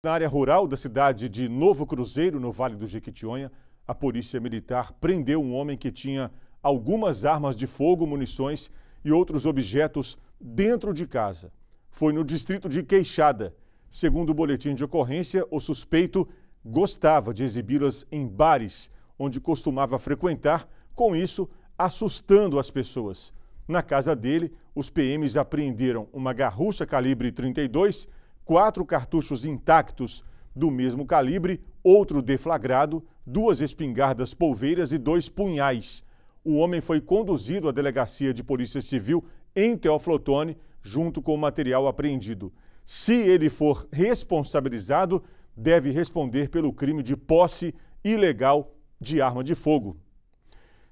Na área rural da cidade de Novo Cruzeiro, no Vale do Jequitinhonha, a polícia militar prendeu um homem que tinha algumas armas de fogo, munições e outros objetos dentro de casa. Foi no distrito de Queixada. Segundo o boletim de ocorrência, o suspeito gostava de exibi-las em bares, onde costumava frequentar, com isso assustando as pessoas. Na casa dele, os PMs apreenderam uma garrucha calibre 32 quatro cartuchos intactos do mesmo calibre, outro deflagrado, duas espingardas polveiras e dois punhais. O homem foi conduzido à delegacia de polícia civil em Teoflotone, junto com o material apreendido. Se ele for responsabilizado, deve responder pelo crime de posse ilegal de arma de fogo.